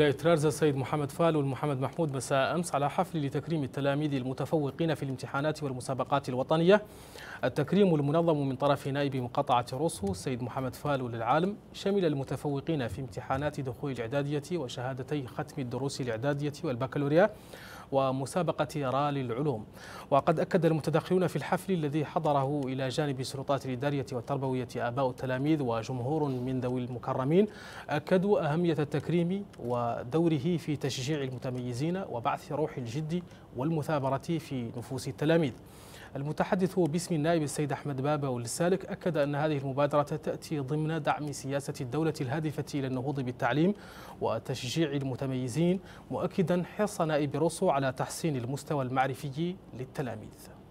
ولاية رارزة السيد محمد فال والمحمد محمود مساء أمس على حفل لتكريم التلاميذ المتفوقين في الامتحانات والمسابقات الوطنية التكريم المنظم من طرف نائب مقاطعة روسو السيد محمد فال للعالم شمل المتفوقين في امتحانات دخول الإعدادية وشهادتي ختم الدروس الإعدادية والبكالوريا ومسابقة رالي العلوم وقد أكد المتدخلون في الحفل الذي حضره إلى جانب السلطات الإدارية والتربوية آباء التلاميذ وجمهور من ذوي المكرمين أكدوا أهمية التكريم ودوره في تشجيع المتميزين وبعث روح الجد والمثابرة في نفوس التلاميذ المتحدث باسم النائب السيد أحمد بابا والسالك أكد أن هذه المبادرة تأتي ضمن دعم سياسة الدولة الهادفة إلى النهوض بالتعليم وتشجيع المتميزين مؤكدا حرص نائب روسو على تحسين المستوى المعرفي للتلاميذ